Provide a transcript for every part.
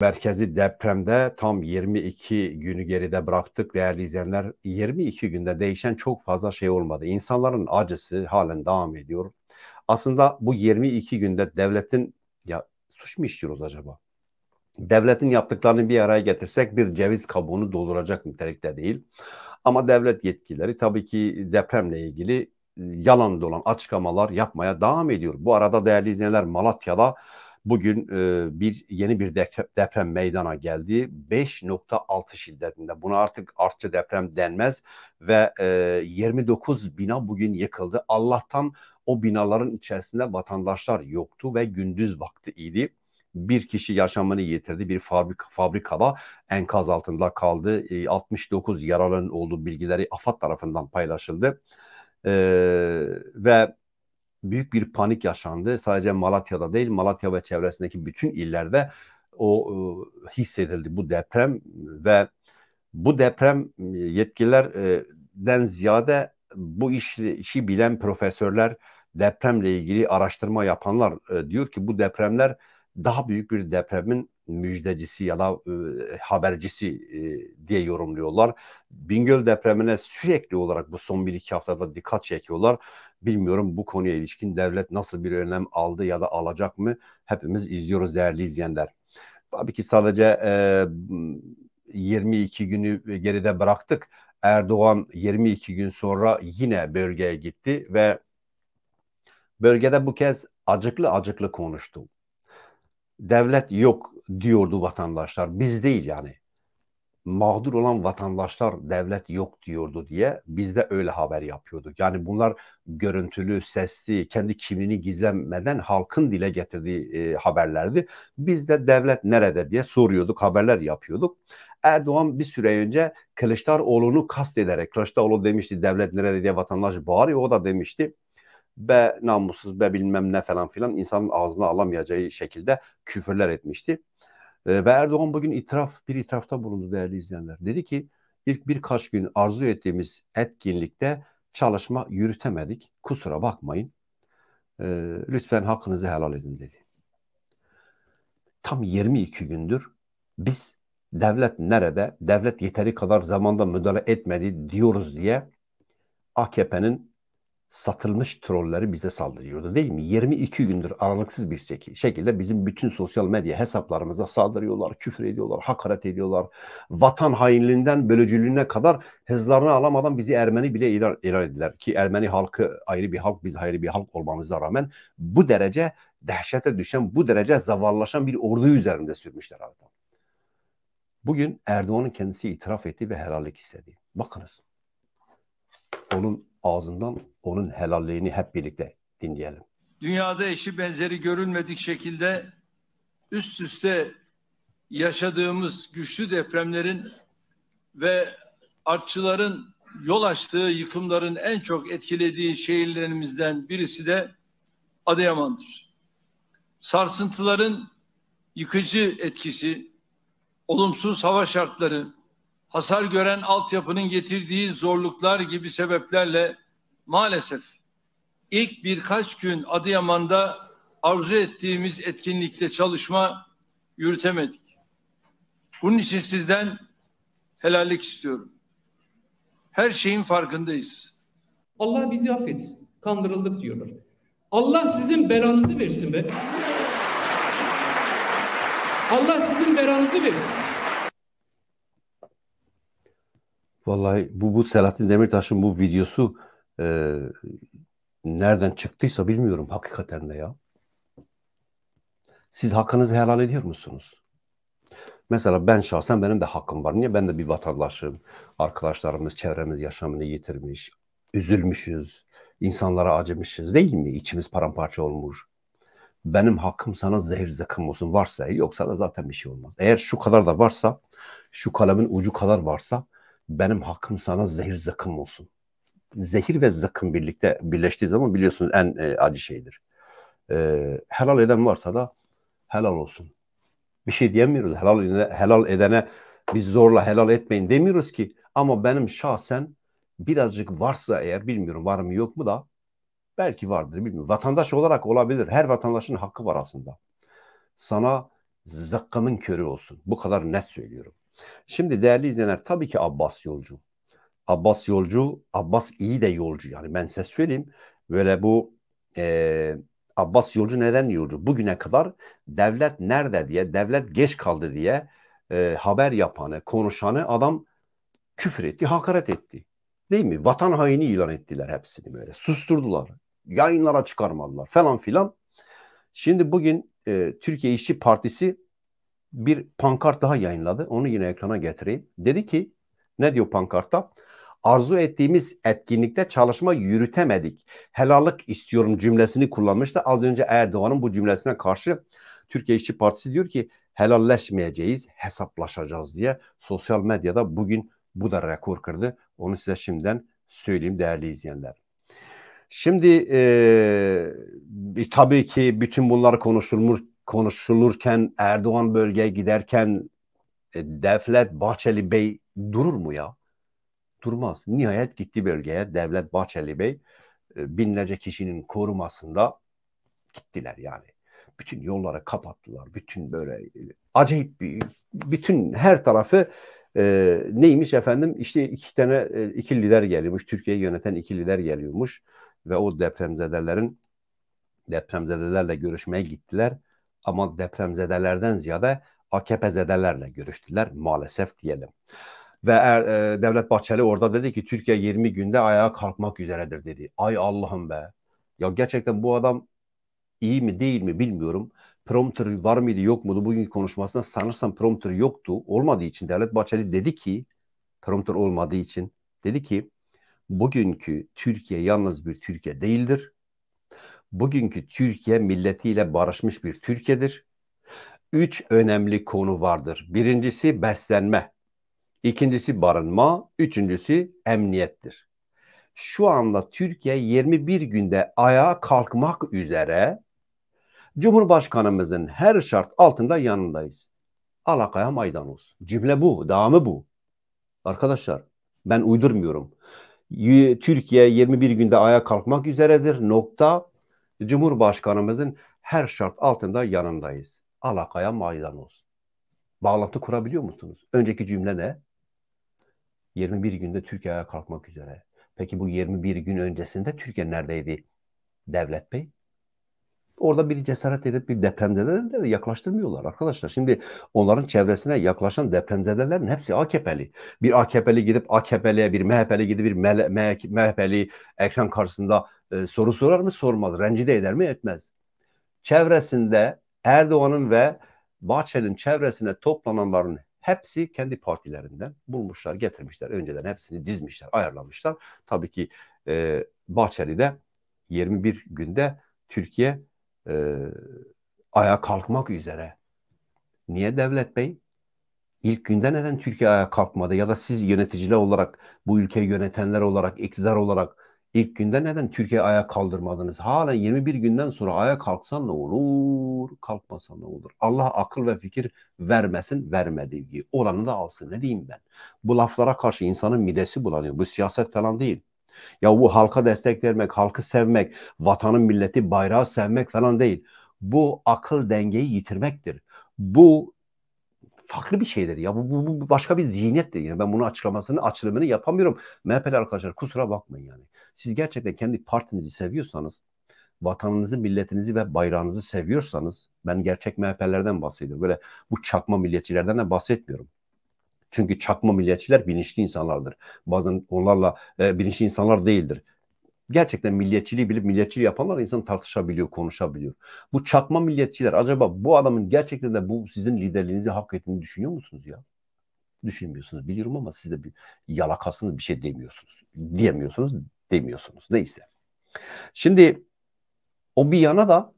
merkezi depremde tam 22 günü geride bıraktık değerli izleyenler. 22 günde değişen çok fazla şey olmadı. İnsanların acısı halen devam ediyor. Aslında bu 22 günde devletin ya suç mu işliyoruz acaba? Devletin yaptıklarını bir araya getirsek bir ceviz kabuğunu dolduracak nitelikte değil. Ama devlet yetkilileri tabii ki depremle ilgili e, yalan dolan açıklamalar yapmaya devam ediyor. Bu arada değerli izleyenler Malatya'da bugün e, bir yeni bir deprem meydana geldi. 5.6 şiddetinde. Buna artık artçı deprem denmez ve e, 29 bina bugün yıkıldı. Allah'tan o binaların içerisinde vatandaşlar yoktu ve gündüz vakti idi bir kişi yaşamını yitirdi. Bir fabrika, fabrikada enkaz altında kaldı. E, 69 yaralının olduğu bilgileri AFAD tarafından paylaşıldı. E, ve büyük bir panik yaşandı. Sadece Malatya'da değil, Malatya ve çevresindeki bütün illerde o e, hissedildi bu deprem ve bu deprem e, yetkililerden ziyade bu işi, işi bilen profesörler, depremle ilgili araştırma yapanlar e, diyor ki bu depremler daha büyük bir depremin müjdecisi ya da e, habercisi e, diye yorumluyorlar. Bingöl depremine sürekli olarak bu son bir iki haftada dikkat çekiyorlar. Bilmiyorum bu konuya ilişkin devlet nasıl bir önlem aldı ya da alacak mı? Hepimiz izliyoruz değerli izleyenler. Tabii ki sadece e, 22 günü geride bıraktık. Erdoğan 22 gün sonra yine bölgeye gitti ve bölgede bu kez acıklı acıklı konuştu devlet yok diyordu vatandaşlar. Biz değil yani. Mağdur olan vatandaşlar devlet yok diyordu diye biz de öyle haber yapıyorduk. Yani bunlar görüntülü, sesli, kendi kimliğini gizlemeden halkın dile getirdiği e, haberlerdi. Biz de devlet nerede diye soruyorduk, haberler yapıyorduk. Erdoğan bir süre önce Kılıçdaroğlu'nu kast ederek, Kılıçdaroğlu demişti devlet nerede diye vatandaş bağırıyor, o da demişti be namussuz be bilmem ne falan filan insanın ağzına alamayacağı şekilde küfürler etmişti. E, ve Erdoğan bugün itiraf bir itirafta bulundu değerli izleyenler. Dedi ki ilk birkaç gün arzu ettiğimiz etkinlikte çalışma yürütemedik. Kusura bakmayın. E, lütfen hakkınızı helal edin dedi. Tam 22 gündür biz devlet nerede, devlet yeteri kadar zamanda müdahale etmedi diyoruz diye AKP'nin satılmış trolleri bize saldırıyordu değil mi? 22 gündür aralıksız bir şekilde bizim bütün sosyal medya hesaplarımıza saldırıyorlar, küfür ediyorlar, hakaret ediyorlar. Vatan hainliğinden bölücülüğüne kadar hızlarını alamadan bizi Ermeni bile ilan, ilan ettiler. Ki Ermeni halkı ayrı bir halk, biz ayrı bir halk olmamıza rağmen bu derece dehşete düşen, bu derece zavallaşan bir ordu üzerinde sürmüşler adam. Bugün Erdoğan'ın kendisi itiraf etti ve helallik istedi. Bakınız onun ağzından onun helalliğini hep birlikte dinleyelim. Dünyada eşi benzeri görülmedik şekilde üst üste yaşadığımız güçlü depremlerin ve artçıların yol açtığı yıkımların en çok etkilediği şehirlerimizden birisi de Adıyaman'dır. Sarsıntıların yıkıcı etkisi, olumsuz hava şartları, hasar gören altyapının getirdiği zorluklar gibi sebeplerle maalesef ilk birkaç gün Adıyaman'da arzu ettiğimiz etkinlikte çalışma yürütemedik. Bunun için sizden helallik istiyorum. Her şeyin farkındayız. Allah bizi affetsin. Kandırıldık diyorlar. Allah sizin belanızı versin be. Allah sizin belanızı versin. Vallahi bu, bu Selahattin Demirtaş'ın bu videosu e, nereden çıktıysa bilmiyorum hakikaten de ya. Siz hakkınızı helal ediyor musunuz? Mesela ben şahsen benim de hakkım var. Niye? Ben de bir vatandaşım. Arkadaşlarımız, çevremiz yaşamını yitirmiş. Üzülmüşüz. insanlara acımışız değil mi? İçimiz paramparça olmuş. Benim hakkım sana zehir zekım olsun varsa yoksa da zaten bir şey olmaz. Eğer şu kadar da varsa, şu kalemin ucu kadar varsa benim hakkım sana zehir zakım olsun. Zehir ve zakım birlikte birleştiği zaman biliyorsunuz en e, acı şeydir. E, helal eden varsa da helal olsun. Bir şey diyemiyoruz. Helal, edene, helal edene biz zorla helal etmeyin demiyoruz ki. Ama benim şahsen birazcık varsa eğer bilmiyorum var mı yok mu da belki vardır bilmiyorum. Vatandaş olarak olabilir. Her vatandaşın hakkı var aslında. Sana zakkamın körü olsun. Bu kadar net söylüyorum. Şimdi değerli izleyenler tabii ki Abbas yolcu. Abbas yolcu, Abbas iyi de yolcu. Yani ben size söyleyeyim böyle bu e, Abbas yolcu neden yolcu? Bugüne kadar devlet nerede diye, devlet geç kaldı diye e, haber yapanı, konuşanı adam küfür etti, hakaret etti. Değil mi? Vatan haini ilan ettiler hepsini böyle. Susturdular. Yayınlara çıkarmadılar falan filan. Şimdi bugün e, Türkiye İşçi Partisi bir pankart daha yayınladı. Onu yine ekrana getireyim. Dedi ki ne diyor pankartta? Arzu ettiğimiz etkinlikte çalışma yürütemedik. Helallık istiyorum cümlesini kullanmıştı. Az önce Erdoğan'ın bu cümlesine karşı Türkiye İşçi Partisi diyor ki helalleşmeyeceğiz, hesaplaşacağız diye sosyal medyada bugün bu da rekor kırdı. Onu size şimdiden söyleyeyim değerli izleyenler. Şimdi e, tabii ki bütün bunlar konuşulmuş, konuşulurken Erdoğan bölgeye giderken e, Devlet Bahçeli Bey durur mu ya? Durmaz. Nihayet gitti bölgeye Devlet Bahçeli Bey e, binlerce kişinin korumasında gittiler yani. Bütün yolları kapattılar. Bütün böyle e, acayip bir, bütün her tarafı e, neymiş efendim? İşte iki tane e, iki lider geliyormuş. Türkiye'yi yöneten iki lider geliyormuş ve o depremzedelerin depremzedelerle görüşmeye gittiler ama depremzedelerden ziyade AKP-zedelerle görüştüler maalesef diyelim. Ve er, e, Devlet Bahçeli orada dedi ki Türkiye 20 günde ayağa kalkmak üzeredir dedi. Ay Allah'ım be. Ya gerçekten bu adam iyi mi değil mi bilmiyorum. Prompter var mıydı yok muydu bugün konuşmasında sanırsam prompter yoktu. Olmadığı için Devlet Bahçeli dedi ki prompter olmadığı için dedi ki bugünkü Türkiye yalnız bir Türkiye değildir bugünkü Türkiye milletiyle barışmış bir Türkiye'dir. Üç önemli konu vardır. Birincisi beslenme, ikincisi barınma, üçüncüsü emniyettir. Şu anda Türkiye 21 günde ayağa kalkmak üzere Cumhurbaşkanımızın her şart altında yanındayız. Alakaya maydan olsun. Cümle bu, devamı bu. Arkadaşlar ben uydurmuyorum. Türkiye 21 günde ayağa kalkmak üzeredir. Nokta Cumhurbaşkanımızın her şart altında yanındayız. Alakaya maidan olsun. Bağlantı kurabiliyor musunuz? Önceki cümle ne? 21 günde Türkiye'ye kalkmak üzere. Peki bu 21 gün öncesinde Türkiye neredeydi? Devlet Bey. Orada bir cesaret edip bir depremzedeleri de yaklaştırmıyorlar arkadaşlar. Şimdi onların çevresine yaklaşan depremzedelerin hepsi AKP'li. Bir AKP'li gidip AKP'liye, bir MHP'li gidip bir MHP'li ekran karşısında e, soru sorar mı sormaz, rencide eder mi etmez. Çevresinde Erdoğan'ın ve Bahçeli'nin çevresine toplananların hepsi kendi partilerinden bulmuşlar, getirmişler. Önceden hepsini dizmişler, ayarlamışlar. Tabii ki e, Bahçeli'de 21 günde Türkiye e, ayağa kalkmak üzere. Niye Devlet Bey? İlk günde neden Türkiye ayağa kalkmadı? Ya da siz yöneticiler olarak, bu ülkeyi yönetenler olarak, iktidar olarak İlk günde neden Türkiye ayağa kaldırmadınız? Hala 21 günden sonra ayağa kalksan ne olur? Kalkmasan ne olur? Allah akıl ve fikir vermesin, vermediği olanı da alsın. Ne diyeyim ben? Bu laflara karşı insanın midesi bulanıyor. Bu siyaset falan değil. Ya bu halka destek vermek, halkı sevmek, vatanın milleti bayrağı sevmek falan değil. Bu akıl dengeyi yitirmektir. Bu farklı bir şeydir. Ya bu, bu, bu başka bir zihniyettir. Yani ben bunu açıklamasını, açılımını yapamıyorum. MHP'li arkadaşlar kusura bakmayın yani. Siz gerçekten kendi partinizi seviyorsanız, vatanınızı, milletinizi ve bayrağınızı seviyorsanız, ben gerçek MHP'lerden bahsediyorum. Böyle bu çakma milliyetçilerden de bahsetmiyorum. Çünkü çakma milliyetçiler bilinçli insanlardır. Bazen onlarla e, bilinçli insanlar değildir gerçekten milliyetçiliği bilip milliyetçiliği yapanlar insan tartışabiliyor, konuşabiliyor. Bu çakma milliyetçiler acaba bu adamın gerçekten de bu sizin liderliğinizi hak ettiğini düşünüyor musunuz ya? Düşünmüyorsunuz biliyorum ama siz de bir yalakasınız bir şey demiyorsunuz. Diyemiyorsunuz, demiyorsunuz. Neyse. Şimdi o bir yana da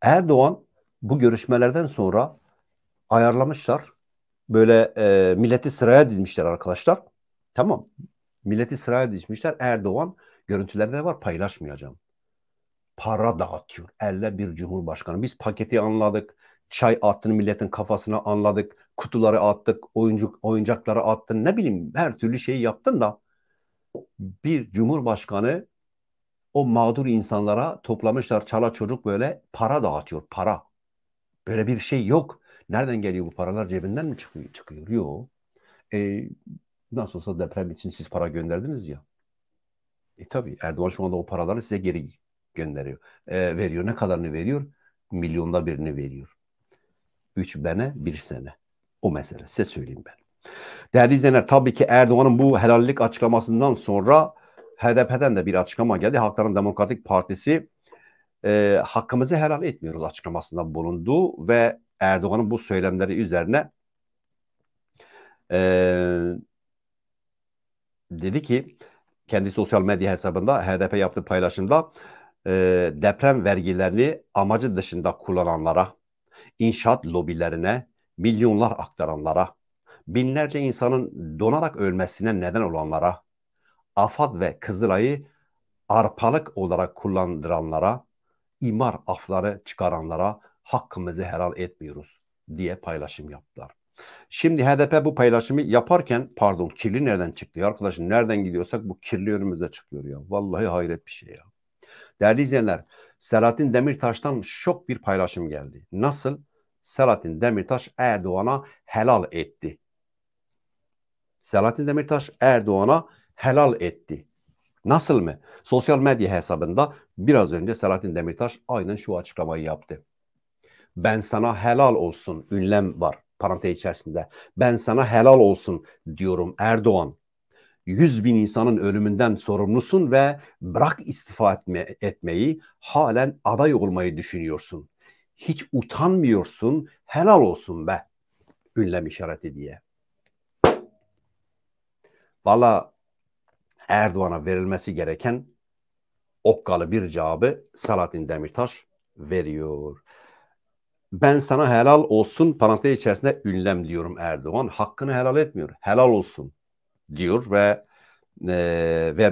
Erdoğan bu görüşmelerden sonra ayarlamışlar. Böyle e, milleti sıraya dizmişler arkadaşlar. Tamam. Milleti sıraya dizmişler. Erdoğan Görüntülerde de var paylaşmayacağım. Para dağıtıyor. Elle bir cumhurbaşkanı. Biz paketi anladık. Çay attın milletin kafasına anladık. Kutuları attık. Oyuncuk, oyuncakları attın. Ne bileyim her türlü şeyi yaptın da bir cumhurbaşkanı o mağdur insanlara toplamışlar çala çocuk böyle para dağıtıyor. Para. Böyle bir şey yok. Nereden geliyor bu paralar? Cebinden mi çıkıyor? Çıkıyor. Yok. E, nasıl olsa deprem için siz para gönderdiniz ya. E tabii Erdoğan şu anda o paraları size geri gönderiyor. E, veriyor. Ne kadarını veriyor? Milyonda birini veriyor. Üç bene bir sene. O mesele. Size söyleyeyim ben. Değerli izleyenler tabii ki Erdoğan'ın bu helallik açıklamasından sonra HDP'den de bir açıklama geldi. Halkların Demokratik Partisi e, hakkımızı helal etmiyoruz açıklamasında bulundu ve Erdoğan'ın bu söylemleri üzerine e, dedi ki kendi sosyal medya hesabında HDP yaptığı paylaşımda e, deprem vergilerini amacı dışında kullananlara, inşaat lobilerine, milyonlar aktaranlara, binlerce insanın donarak ölmesine neden olanlara, AFAD ve Kızılay'ı arpalık olarak kullandıranlara, imar afları çıkaranlara hakkımızı helal etmiyoruz diye paylaşım yaptılar. Şimdi HDP bu paylaşımı yaparken pardon kirli nereden çıktı ya nereden gidiyorsak bu kirli önümüze çıkıyor ya. Vallahi hayret bir şey ya. Değerli izleyenler Selahattin Demirtaş'tan şok bir paylaşım geldi. Nasıl? Selahattin Demirtaş Erdoğan'a helal etti. Selahattin Demirtaş Erdoğan'a helal etti. Nasıl mı? Sosyal medya hesabında biraz önce Selahattin Demirtaş aynen şu açıklamayı yaptı. Ben sana helal olsun ünlem var parantez içerisinde ben sana helal olsun diyorum Erdoğan. 100 bin insanın ölümünden sorumlusun ve bırak istifa etme, etmeyi halen aday olmayı düşünüyorsun. Hiç utanmıyorsun helal olsun be ünlem işareti diye. Valla Erdoğan'a verilmesi gereken okkalı bir cevabı Salatin Demirtaş veriyor ben sana helal olsun parantez içerisinde ünlem diyorum Erdoğan. Hakkını helal etmiyor. Helal olsun diyor ve e, vermek